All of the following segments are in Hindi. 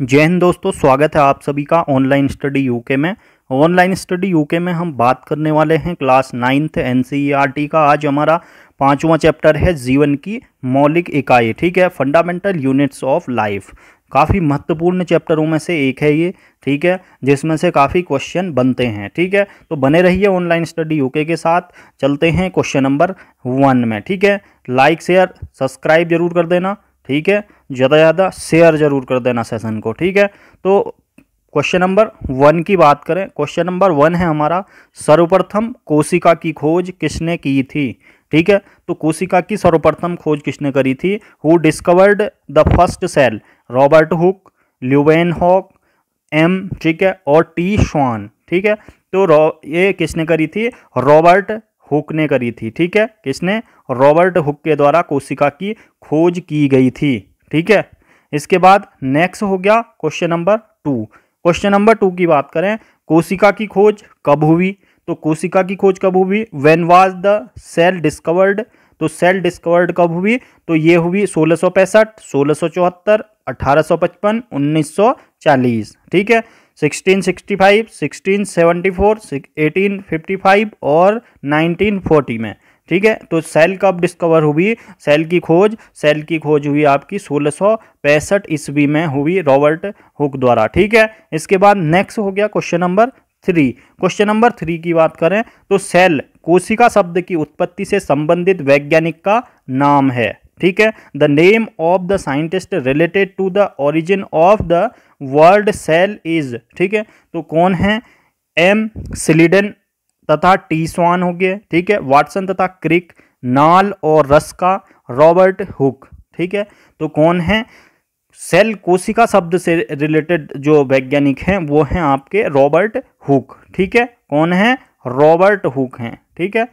जय हिंद दोस्तों स्वागत है आप सभी का ऑनलाइन स्टडी यूके में ऑनलाइन स्टडी यूके में हम बात करने वाले हैं क्लास नाइन्थ एन का आज हमारा पांचवा चैप्टर है जीवन की मौलिक इकाई ठीक है फंडामेंटल यूनिट्स ऑफ लाइफ काफ़ी महत्वपूर्ण चैप्टरों में से एक है ये ठीक है जिसमें से काफ़ी क्वेश्चन बनते हैं ठीक है तो बने रहिए ऑनलाइन स्टडी यूके के साथ चलते हैं क्वेश्चन नंबर वन में ठीक है लाइक शेयर सब्सक्राइब जरूर कर देना ठीक है ज़्यादा ज़्यादा शेयर ज़रूर कर देना सेशन को ठीक है तो क्वेश्चन नंबर वन की बात करें क्वेश्चन नंबर वन है हमारा सर्वप्रथम कोशिका की खोज किसने की थी ठीक है तो कोशिका की सर्वप्रथम खोज किसने करी थी who discovered the first cell Robert Hooke Leeuwenhoek एम ठीक है और टी श्वान ठीक है तो ये किसने करी थी रॉबर्ट हुक ने करी थी ठीक है किसने रॉबर्ट हुक के द्वारा कोशिका की खोज की गई थी ठीक है इसके बाद नेक्स्ट हो गया question number two question number two की बात करें कोशिका की खोज कब हुई तो कोशिका की खोज कब हुई when was the cell discovered तो सेल डिस्कवर्ड कब हुई तो ये हुई सोलह सौ पैंसठ सोलह सौ चौहत्तर अठारह सौ पचपन उन्नीस सौ चालीस ठीक है 1665, 1674, 1855 और 1940 में ठीक है तो सेल कब डिस्कवर हुई सेल की खोज सेल की खोज हुई आपकी सोलह सौ पैंसठ ईस्वी में हुई रॉबर्ट हुक द्वारा ठीक है इसके बाद नेक्स्ट हो गया question number three question number three की बात करें तो सेल कोशिका शब्द की उत्पत्ति से संबंधित वैज्ञानिक का नाम है ठीक है the name of the scientist related to the origin of the world cell is ठीक है तो कौन है एम सिलीडन तथा टी स्वान हो गए ठीक है वाटसन तथा क्रिक नाल और रस्का रॉबर्ट हुक ठीक है तो कौन है सेल कोशिका शब्द से रिलेटेड जो वैज्ञानिक हैं वो हैं आपके रॉबर्ट हुक ठीक है कौन है रॉबर्ट हुक हैं ठीक है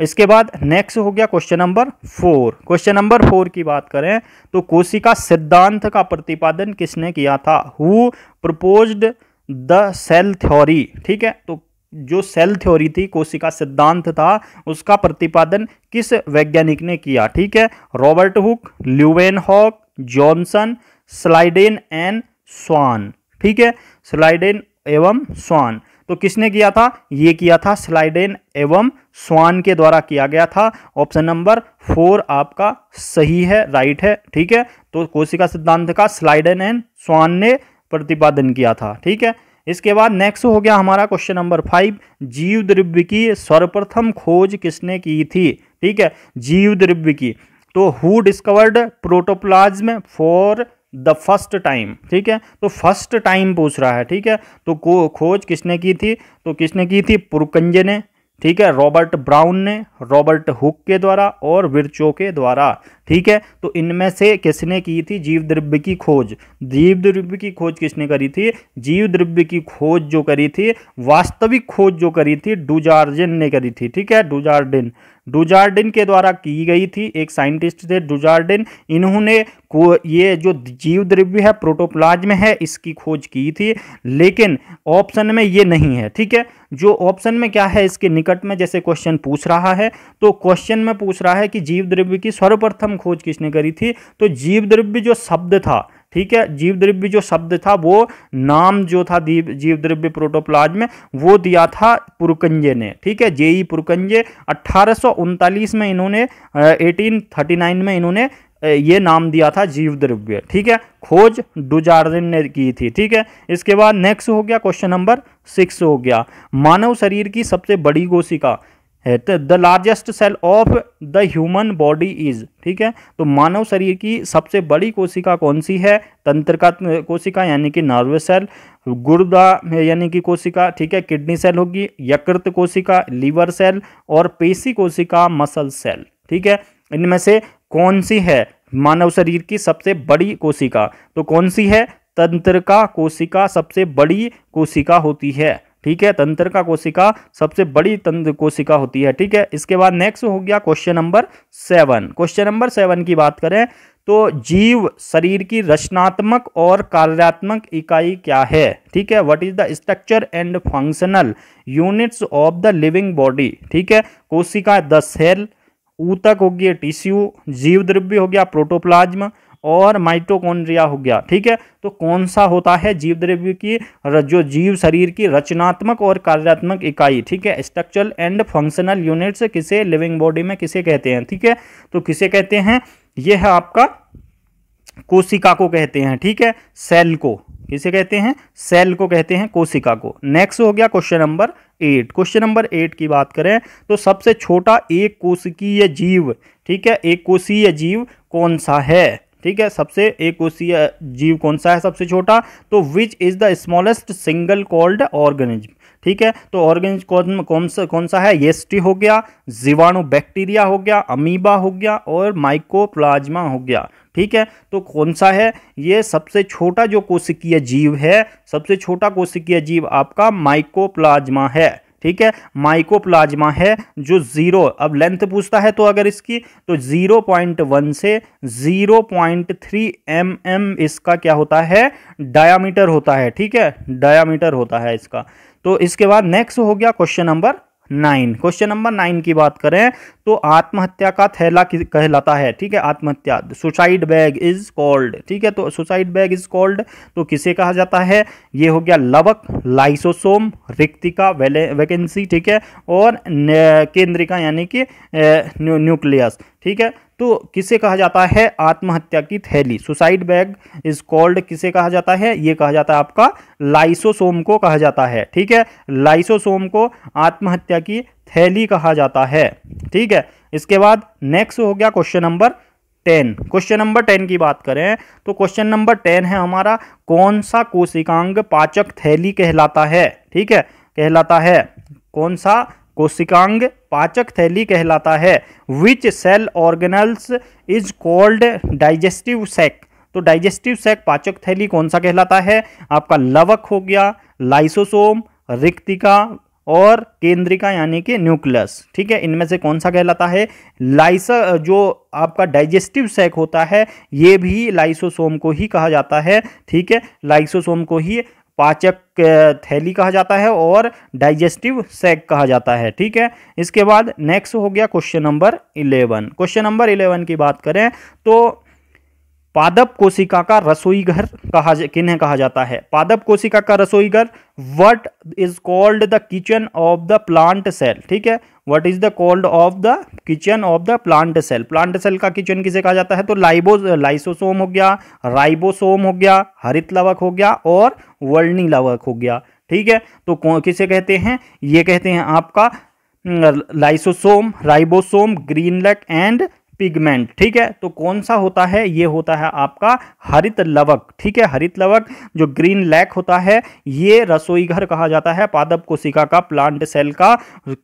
इसके बाद नेक्स्ट हो गया question number four question number four की बात करें तो कोशिका सिद्धांत का प्रतिपादन किसने किया था who proposed the cell theory ठीक है तो जो सेल थ्योरी थी कोशिका सिद्धांत था उसका प्रतिपादन किस वैज्ञानिक ने किया ठीक है Robert Hooke Leeuwenhoek Johnson Schleiden and Schwann ठीक है स्लाइडेन एवं स्वान तो किसने किया था ये किया था स्लाइडेन एवं स्वान के द्वारा किया गया था ऑप्शन नंबर फोर आपका सही है राइट है ठीक है तो कोशिका सिद्धांत का स्लाइडेन एंड स्वान ने प्रतिपादन किया था ठीक है इसके बाद नेक्स्ट हो गया हमारा क्वेश्चन नंबर फाइव जीव द्रव्य की सर्वप्रथम खोज किसने की थी ठीक है जीव द्रव्य की तो who discovered protoplasm for the first time ठीक है तो फर्स्ट टाइम पूछ रहा है ठीक है तो को खोज किसने की थी तो किसने की थी पुरकंजे ने ठीक है रॉबर्ट ब्राउन ने रॉबर्ट हुक के द्वारा और विरचो के द्वारा ठीक है तो इनमें से किसने की थी जीव द्रव्य की खोज जीव द्रव्य की खोज किसने करी थी जीव द्रव्य की खोज जो करी थी वास्तविक खोज जो करी थी डुजार्जिन ने करी थी ठीक है डुजार्डिन डुजार्डिन के द्वारा की गई थी एक साइंटिस्ट थे डुजार्डिन इन्होंने को ये जो जीव द्रव्य है प्रोटोप्लाज्म है इसकी खोज की थी लेकिन ऑप्शन में ये नहीं है ठीक है जो ऑप्शन में क्या है इसके निकट में जैसे क्वेश्चन पूछ रहा है तो क्वेश्चन में पूछ रहा है कि जीव द्रव्य की सर्वप्रथम प्रथम खोज किसने करी थी तो जीव द्रव्य जो शब्द था ठीक है जीव द्रव्य जो शब्द था वो नाम जो था जीव जीव द्रव्य प्रोटोप्लाज में वो दिया था पुरकंजे ने ठीक है जेई पुरकंजे अट्ठारह में इन्होंने एटीन में इन्होंने ये नाम दिया था जीव द्रव्य ठीक है खोज डुजार्जिन ने की थी ठीक है इसके बाद नेक्स्ट हो गया क्वेश्चन नंबर सिक्स हो गया मानव शरीर की सबसे बड़ी कोशिका the largest cell of the human body is ठीक है तो मानव शरीर की सबसे बड़ी कोशिका कौन सी है तंत्रिका कोशिका यानी कि नर्व सेल गुर्दा यानी कि कोशिका ठीक है किडनी सेल होगी यकृत कोशिका लीवर सेल और पेशी कोशिका मसल सेल ठीक है इनमें से कौन सी है मानव शरीर की सबसे बड़ी कोशिका तो कौन सी है तंत्रिका कोशिका सबसे बड़ी कोशिका होती है ठीक है तंत्र का कोशिका सबसे बड़ी तंत्र कोशिका होती है ठीक है इसके बाद नेक्स्ट हो गया question number seven question number seven की बात करें तो जीव शरीर की रचनात्मक और कार्यात्मक इकाई क्या है ठीक है what is the structure and functional units of the living body ठीक है कोशिका द सेल ऊतक हो गया टिश्यू जीव द्रव्य हो गया प्रोटोप्लाज्म और माइटोकॉन्ड्रिया हो गया ठीक है तो कौन सा होता है जीव द्रव्य की जो जीव शरीर की रचनात्मक और कार्यात्मक इकाई ठीक है स्ट्रक्चरल एंड फंक्शनल यूनिट्स किसे लिविंग बॉडी में किसे कहते हैं ठीक है तो किसे कहते हैं यह है आपका कोशिका को कहते हैं ठीक है सेल को किसे कहते हैं सेल को कहते हैं कोशिका को नेक्स्ट हो गया question number eight question number eight की बात करें तो सबसे छोटा एक कोशिकीय जीव ठीक है एक कोशीय जीव कौन सा है ठीक है सबसे एक कोशीय जीव कौन सा है सबसे छोटा तो which is the smallest single celled organism ठीक है तो ऑर्गेनिज कौन कौन सा कौन सा है येस्टी हो गया जीवाणु बैक्टीरिया हो गया अमीबा हो गया और माइकोप्लाज्मा हो गया ठीक है तो कौन सा है ये सबसे छोटा जो कोशिकीय जीव है सबसे छोटा कोशिकीय जीव आपका माइकोप्लाज्मा है ठीक है माइकोप्लाज्मा है जो जीरो अब लेंथ पूछता है तो अगर इसकी तो जीरो पॉइंट वन से zero point three M M इसका क्या होता है डायामीटर होता है ठीक है डायामीटर होता है इसका तो इसके बाद नेक्स्ट हो गया question number nine question number nine की बात करें तो आत्महत्या का थैला कहलाता है ठीक है आत्महत्या सुसाइड बैग इज कॉल्ड ठीक है तो सुसाइड बैग इज कॉल्ड तो किसे कहा जाता है ये हो गया लवक लाइसोसोम रिक्तिका वैकेंसी ठीक है और केंद्रिका यानी कि न्यूक्लियस ठीक है तो किसे कहा जाता है आत्महत्या की थैली सुसाइड बैग इज कॉल्ड किसे कहा जाता है ये कहा जाता है आपका लाइसोसोम को कहा जाता है ठीक है लाइसोसोम को आत्महत्या की थैली कहा जाता है ठीक है इसके बाद नेक्स्ट हो गया question number ten question number ten की बात करें तो क्वेश्चन नंबर टेन है हमारा कौन सा कोशिकांग पाचक थैली कहलाता है ठीक है कहलाता है कौन सा कोशिकांग पाचक थैली कहलाता है which cell organelles is called digestive sac तो डाइजेस्टिव सेक पाचक थैली कौन सा कहलाता है आपका लवक हो गया लाइसोसोम रिक्तिका और केंद्रिका यानी कि न्यूक्लियस ठीक है इनमें से कौन सा कहलाता है लाइस जो आपका डाइजेस्टिव सेक होता है ये भी लाइसोसोम को ही कहा जाता है ठीक है लाइसोसोम को ही पाचक थैली कहा जाता है और डाइजेस्टिव सैक कहा जाता है ठीक है इसके बाद नेक्स्ट हो गया question number eleven question number eleven की बात करें तो पादप कोशिका का रसोई घर कहा किन्हें कहा जाता है पादप कोशिका का रसोई घर what is called the kitchen of the plant cell ठीक है what is the called of the kitchen of the plant cell plant cell का किचन किसे कहा जाता है तो लाइबो लाइसोसोम हो गया राइबोसोम हो गया हरित लवक हो गया और वर्णी लवक हो गया ठीक है तो किसे कहते हैं ये कहते हैं आपका लाइसोसोम राइबोसोम ग्रीनलक एंड पिगमेंट ठीक है तो कौन सा होता है ये होता है आपका हरित लवक ठीक है हरित लवक जो ग्रीन लैक होता है ये रसोई घर कहा जाता है पादप कोशिका का प्लांट सेल का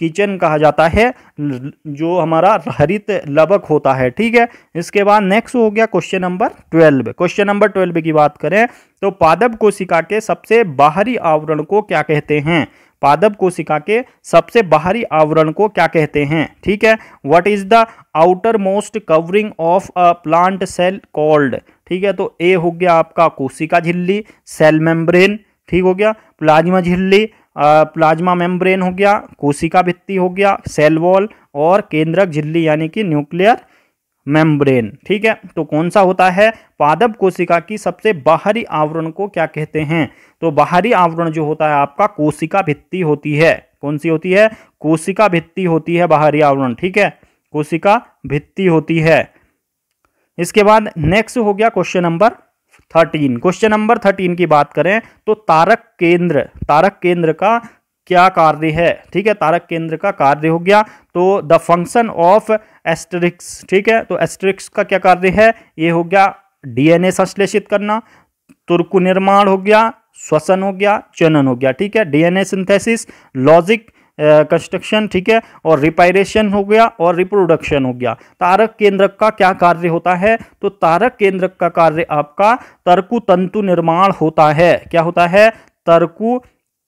किचन कहा जाता है जो हमारा हरित लवक होता है ठीक है इसके बाद नेक्स्ट हो गया question number twelve question number twelve की बात करें तो पादप कोशिका के सबसे बाहरी आवरण को क्या कहते हैं पादप कोशिका के सबसे बाहरी आवरण को क्या कहते हैं ठीक है what is the outer most covering of a plant cell called ठीक है तो ए हो गया आपका कोशिका झिल्ली सेल मेम्ब्रेन ठीक हो गया प्लाज्मा झिल्ली प्लाज्मा मेम्ब्रेन हो गया कोशिका भित्ति हो गया सेल वॉल और केंद्रक झिल्ली यानी कि न्यूक्लियर मेम्ब्रेन ठीक है तो कौन सा होता है पादप कोशिका की सबसे बाहरी आवरण को क्या कहते हैं तो बाहरी आवरण जो होता है आपका कोशिका भित्ति होती है कौन सी होती है कोशिका भित्ति होती है बाहरी आवरण ठीक है कोशिका भित्ति होती है इसके बाद नेक्स्ट हो गया question number thirteen question number thirteen की बात करें तो तारक केंद्र तारक केंद्र का क्या कार्य है ठीक है तारक केंद्र का कार्य हो गया तो द फंक्शन ऑफ एस्ट्रिक्स ठीक है तो एस्ट्रिक्स का क्या कार्य है ये हो गया डीएनए संश्लेषित करना तुर्कु निर्माण हो गया श्वसन हो गया चनन हो गया ठीक है डीएनए सिंथेसिस लॉजिक कंस्ट्रक्शन ठीक है और रिपायरेशन हो गया और रिप्रोडक्शन हो गया तारक केंद्रक का क्या कार्य होता है तो तारक केंद्रक का कार्य आपका तर्कु तंतु निर्माण होता है क्या होता है तर्कु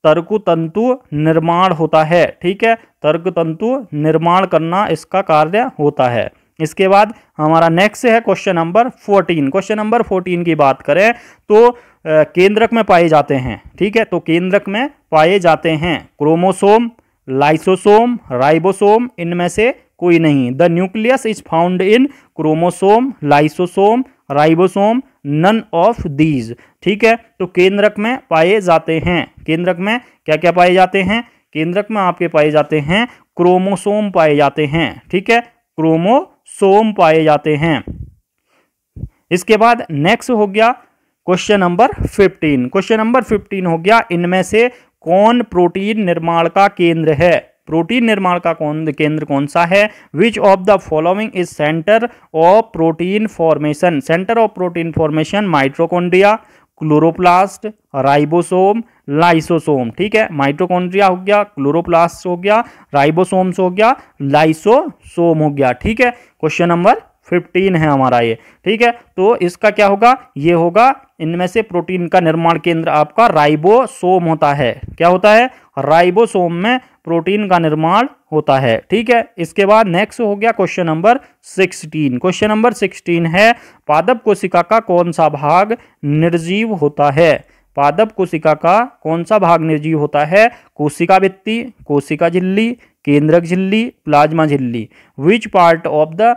तर्क तंतु निर्माण होता है ठीक है तर्क तंतु निर्माण करना इसका कार्य होता है इसके बाद हमारा नेक्स्ट है question number fourteen question number fourteen की बात करें तो केंद्रक में पाए जाते हैं ठीक है तो केंद्रक में पाए जाते हैं क्रोमोसोम लाइसोसोम राइबोसोम इनमें से कोई नहीं the nucleus is found in chromosome lysosome ribosome none of these ठीक है तो केंद्रक में पाए जाते हैं केंद्रक में क्या क्या पाए जाते हैं केंद्रक में आपके पाए जाते हैं क्रोमोसोम पाए जाते हैं ठीक है क्रोमोसोम पाए जाते हैं इसके बाद नेक्स्ट हो गया question number fifteen question number fifteen हो गया इनमें से कौन प्रोटीन निर्माण का केंद्र है प्रोटीन निर्माण का कौन केंद्र कौन सा है which of the following is centre of protein formation centre of protein formation mitochondria chloroplast ribosome lysosome ठीक है माइट्रोकोन्ड्रिया हो गया क्लोरोप्लास्ट हो गया राइबोसोम्स हो गया लाइसोसोम हो गया ठीक है क्वेश्चन नंबर फिफ्टीन है हमारा ये ठीक है तो इसका क्या होगा ये होगा इनमें से प्रोटीन का निर्माण केंद्र आपका राइबोसोम होता है क्या होता है राइबोसोम में प्रोटीन का निर्माण होता है ठीक है इसके बाद नेक्स्ट हो गया question number sixteen question number sixteen है पादप कोशिका का कौन सा भाग निर्जीव होता है पादप कोशिका का कौन सा भाग निर्जीव होता है कोशिका भित्ति कोशिका झिल्ली केंद्रक झिल्ली प्लाज्मा झिल्ली which part of the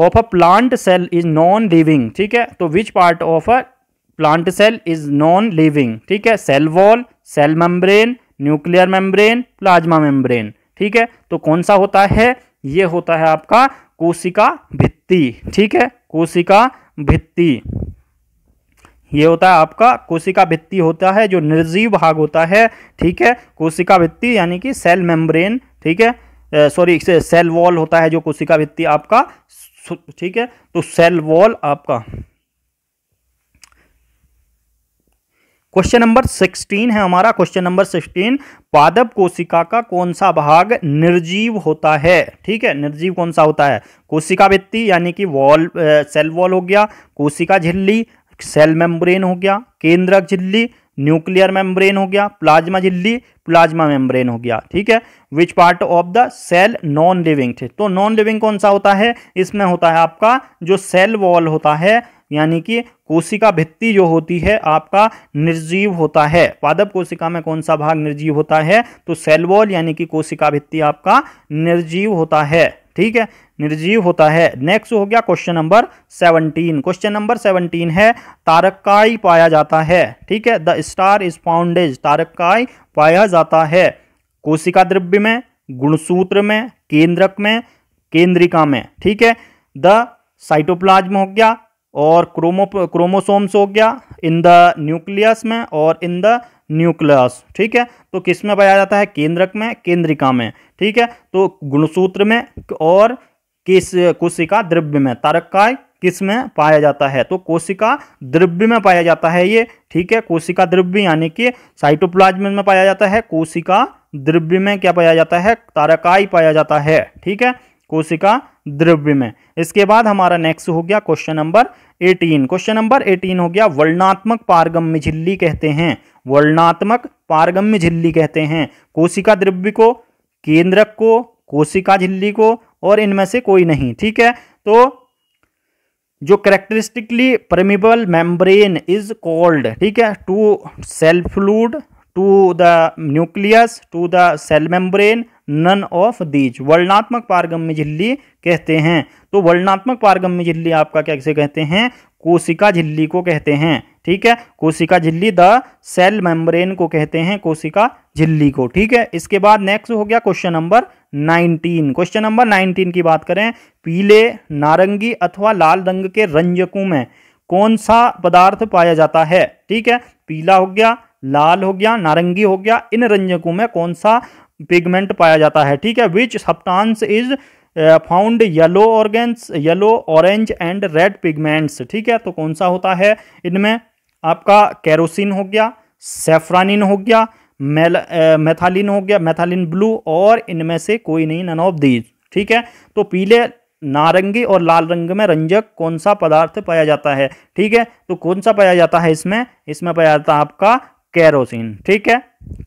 of a plant cell is non living ठीक है तो which part of a plant cell is non living ठीक है cell wall cell membrane nuclear membrane plasma membrane ठीक है तो कौन सा होता है ये होता है आपका कोशिका भित्ति ठीक है कोशिका भित्ति ये होता है आपका कोशिका भित्ति होता है जो निर्जीव भाग होता है ठीक है कोशिका भित्ति यानी कि सेल मेम्ब्रेन ठीक है सॉरी सेल वॉल होता है जो कोशिका भित्ति आपका ठीक है तो सेल वॉल आपका क्वेश्चन नंबर सिक्सटीन है हमारा क्वेश्चन नंबर सिक्सटीन पादप कोशिका का कौन सा भाग निर्जीव होता है ठीक है निर्जीव कौन सा होता है कोशिका भित्ति यानी कि वॉल सेल वॉल हो गया कोशिका झिल्ली सेल मेम्ब्रेन हो गया केंद्रक झिल्ली न्यूक्लियर मेम्ब्रेन हो गया प्लाज्मा झिल्ली प्लाज्मा मेम्ब्रेन हो गया ठीक है which part of the cell non living थे तो नॉन लिविंग कौन सा होता है इसमें होता है आपका जो सेल वॉल होता है यानी कि कोशिका भित्ति जो होती है आपका निर्जीव होता है पादप कोशिका में कौन सा भाग निर्जीव होता है तो सेल वॉल यानी कि कोशिका भित्ति आपका निर्जीव होता है ठीक है निर्जीव होता है नेक्स्ट हो गया question number seventeen question number seventeen है तारकाई पाया जाता है ठीक है द स्टार इज फाउंडेज तारकाई पाया जाता है कोशिका द्रव्य में गुणसूत्र में केंद्रक में केंद्रिका में ठीक है द साइटोप्लाज्म हो गया और क्रोमो क्रोमोसोम्स हो गया इन द न्यूक्लियस में और इन द न्यूक्लियस ठीक है तो किस में पाया जाता है केंद्रक में केंद्रिका में ठीक है तो गुणसूत्र में और किस कोशिका द्रव्य में तारकाय किस में पाया जाता है तो कोशिका द्रव्य में पाया जाता है ये ठीक है कोशिका द्रव्य यानी कि साइटोप्लाज्म में पाया जाता है कोशिका द्रव्य में क्या पाया जाता है तारकाई पाया जाता है ठीक है कोशिका द्रव्य में इसके बाद हमारा नेक्स्ट हो गया question number eighteen question number eighteen हो गया वर्णात्मक पारगम्य झिल्ली कहते हैं वर्णात्मक पारगम्य झिल्ली कहते हैं कोशिका द्रव्य को केंद्रक को कोशिका झिल्ली को और इनमें से कोई नहीं ठीक है तो जो characteristically permeable membrane is called ठीक है to cell fluid to the nucleus to the cell membrane none of these वर्णात्मक पारगम्य झिल्ली कहते हैं तो वर्णात्मक पारगम्य झिल्ली आपका क्या कैसे कहते हैं कोशिका झिल्ली को कहते हैं ठीक है कोशिका झिल्ली द सेल मेम्ब्रेन को कहते हैं कोशिका झिल्ली को ठीक है इसके बाद नेक्स्ट हो गया question number nineteen question number nineteen की बात करें पीले नारंगी अथवा लाल रंग के रंजकों में कौन सा पदार्थ पाया जाता है ठीक है पीला हो गया लाल हो गया नारंगी हो गया इन रंजकों में कौन सा पिगमेंट पाया जाता है ठीक है which substance is found yellow organs yellow orange and red pigments ठीक है तो कौन सा होता है इनमें आपका कैरोसिन हो गया सेफ्रानिन हो गया मेल मैथालिन हो गया मैथालिन ब्लू और इनमें से कोई नहीं नन ऑफ दीज ठीक है तो पीले नारंगी और लाल रंग में रंजक कौन सा पदार्थ पाया जाता है ठीक है तो कौन सा पाया जाता है इसमें इसमें पाया जाता है आपका कैरोसिन ठीक है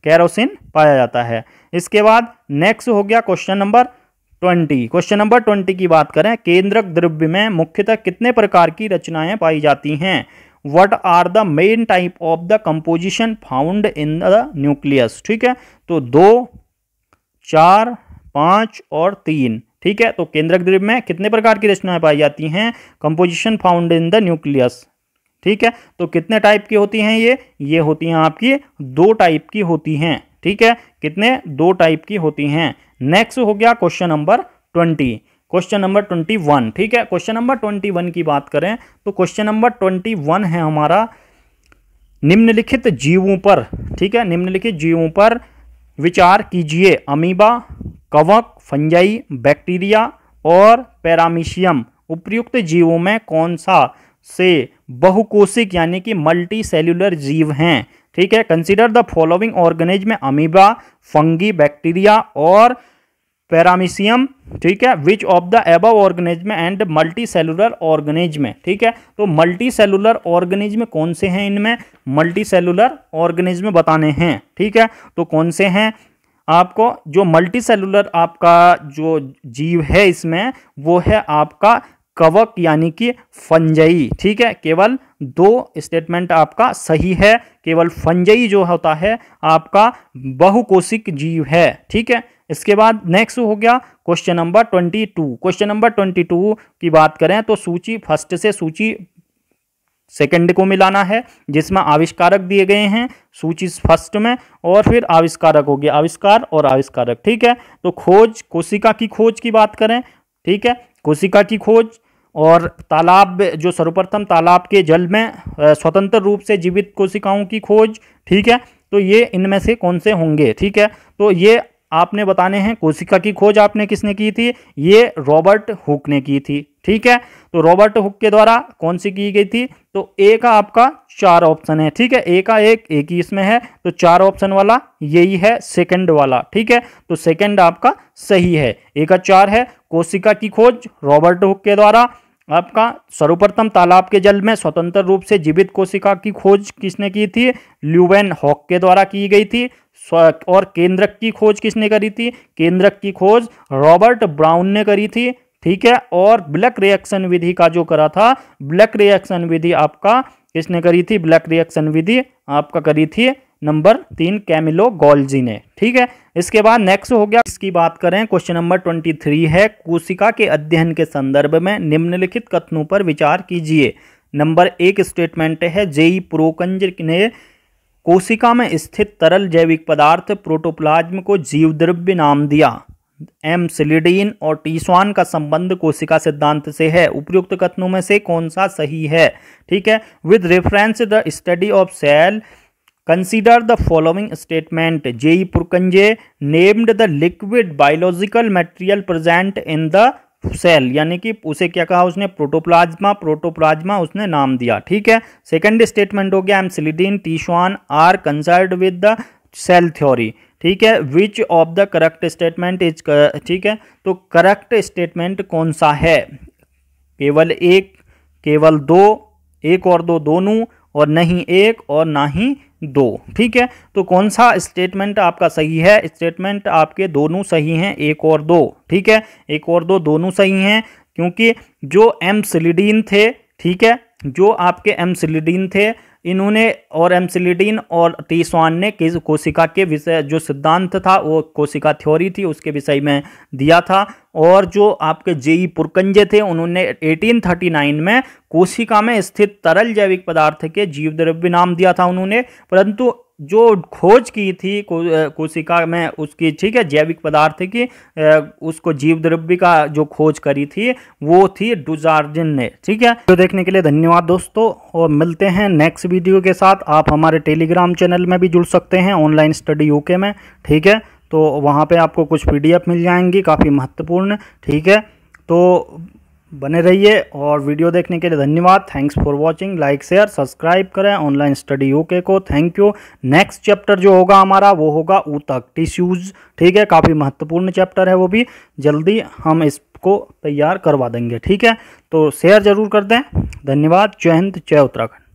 कैरोसिन पाया जाता है इसके बाद नेक्स्ट हो गया question number twenty question number twenty की बात करें केंद्रक द्रव्य में मुख्यतः कितने प्रकार की रचनाएं पाई जाती हैं what are the main type of the composition found in the nucleus ठीक है तो दो चार पांच और तीन ठीक है तो केंद्रक द्रव्य में कितने प्रकार की रचनाएं पाई जाती हैं composition found in the nucleus ठीक है तो कितने टाइप की होती हैं ये ये होती हैं आपकी दो टाइप की होती हैं ठीक है कितने दो टाइप की होती हैं नेक्स्ट हो गया question number twenty question number twenty one ठीक है क्वेश्चन नंबर ट्वेंटी वन की बात करें तो क्वेश्चन नंबर ट्वेंटी वन है हमारा निम्नलिखित जीवों पर ठीक है निम्नलिखित जीवों पर विचार कीजिए अमीबा कवक फंजाई बैक्टीरिया और पैरामीशियम उपयुक्त जीवों में कौन सा से बहुकोशिक यानी कि मल्टी सेल्यूलर जीव हैं ठीक है कंसिडर द फॉलोइंग ऑर्गेनिज में अमीबा फंगी बैक्टीरिया और पैरामिशियम ठीक है which of the above organism and multi cellular organism ठीक है तो मल्टी सेलुलर ऑर्गेनिज्म कौन से हैं इनमें मल्टी सेलुलर ऑर्गेनिज्म बताने हैं ठीक है तो कौन से हैं आपको जो मल्टी सेलुलर आपका जो जीव है इसमें वो है आपका कवक यानी कि फंजई ठीक है केवल दो स्टेटमेंट आपका सही है केवल फंजई जो होता है आपका बहुकोशिक जीव है ठीक है इसके बाद नेक्स्ट हो गया question number twenty two question number twenty two की बात करें तो सूची फर्स्ट से सूची सेकंड को मिलाना है जिसमें आविष्कारक दिए गए हैं सूची फर्स्ट में और फिर आविष्कारक हो गया आविष्कार और आविष्कारक ठीक है तो खोज कोशिका की खोज की बात करें ठीक है कोशिका की खोज और तालाब जो सर्वप्रथम तालाब के जल में स्वतंत्र रूप से जीवित कोशिकाओं की खोज ठीक है तो ये इनमें से कौन से होंगे ठीक है तो ये आपने बताने हैं कोशिका की खोज आपने किसने की थी ये रॉबर्ट हुक ने की थी ठीक है तो रॉबर्ट हुक के द्वारा कौन सी की गई थी तो ए का आपका चार ऑप्शन है ठीक है ए का एक एक ही इसमें है तो चार ऑप्शन वाला यही है सेकंड वाला ठीक है तो सेकंड आपका सही है ए का चार है कोशिका की खोज रॉबर्ट हुक के द्वारा आपका सर्वप्रथम तालाब के जल में स्वतंत्र रूप से जीवित कोशिका की खोज किसने की थी ल्यूवेन हॉक के द्वारा की गई थी और केंद्रक की खोज किसने करी थी केंद्रक की खोज रॉबर्ट ब्राउन ने करी थी ठीक है और ब्लैक रिएक्शन विधि का जो करा था ब्लैक रिएक्शन विधि आपका किसने करी थी ब्लैक रिएक्शन विधि आपका करी थी नंबर तीन कैमिलो गोल्जी ने ठीक है इसके बाद नेक्स्ट हो गया इसकी बात करें क्वेश्चन नंबर ट्वेंटी थ्री है कोशिका के अध्ययन के संदर्भ में निम्नलिखित कथनों पर विचार कीजिए नंबर एक स्टेटमेंट है जेई प्रोकंज ने कोशिका में स्थित तरल जैविक पदार्थ प्रोटोप्लाज्म को जीवद्रव्य नाम दिया एम सिलिडीन और टीसवान का संबंध कोशिका सिद्धांत से है उपयुक्त कथनों में से कौन सा सही है ठीक है with reference the study of cell Consider the following statement J E Purkinje named the liquid biological material present in the cell यानी कि उसे क्या कहा उसने प्रोटोप्लाज्मा प्रोटोप्लाज्मा उसने नाम दिया ठीक है सेकंड स्टेटमेंट हो गया M Schleiden T Schwann are concerned with the cell theory ठीक है which of the correct statement is ठीक है तो करेक्ट स्टेटमेंट कौन सा है केवल एक केवल दो एक और दो दोनों और न ही एक और ना ही दो ठीक है तो कौन सा स्टेटमेंट आपका सही है स्टेटमेंट आपके दोनों सही हैं एक और दो ठीक है एक और दो दोनों सही हैं क्योंकि जो एम सिलिडीन थे ठीक है जो आपके एम सिलिडीन थे इन्होंने और एमसिलिडीन और टी स्वान ने किस कोशिका के विषय जो सिद्धांत था वो कोशिका थ्योरी थी उसके विषय में दिया था और जो आपके जेई पुरकंजे थे उन्होंने 1839 में कोशिका में स्थित तरल जैविक पदार्थ के जीव द्रव्य नाम दिया था उन्होंने परंतु जो खोज की थी कोशिका में उसकी ठीक है जैविक पदार्थ की उसको जीव द्रव्य का जो खोज करी थी वो थी डुजार्जिन ने ठीक है तो देखने के लिए धन्यवाद दोस्तों और मिलते हैं नेक्स्ट वीडियो के साथ आप हमारे टेलीग्राम चैनल में भी जुड़ सकते हैं ऑनलाइन स्टडी यूके में ठीक है तो वहाँ पर आपको कुछ पी मिल जाएंगी काफ़ी महत्वपूर्ण ठीक है तो बने रहिए और वीडियो देखने के लिए धन्यवाद thanks for watching like share subscribe करें ऑनलाइन स्टडी ओके को थैंक यू नेक्स्ट चैप्टर जो होगा हमारा वो होगा ऊतक टिश्यूज ठीक है काफ़ी महत्वपूर्ण चैप्टर है वो भी जल्दी हम इसको तैयार करवा देंगे ठीक है तो शेयर जरूर कर दें धन्यवाद जय हिंद जय उत्तराखंड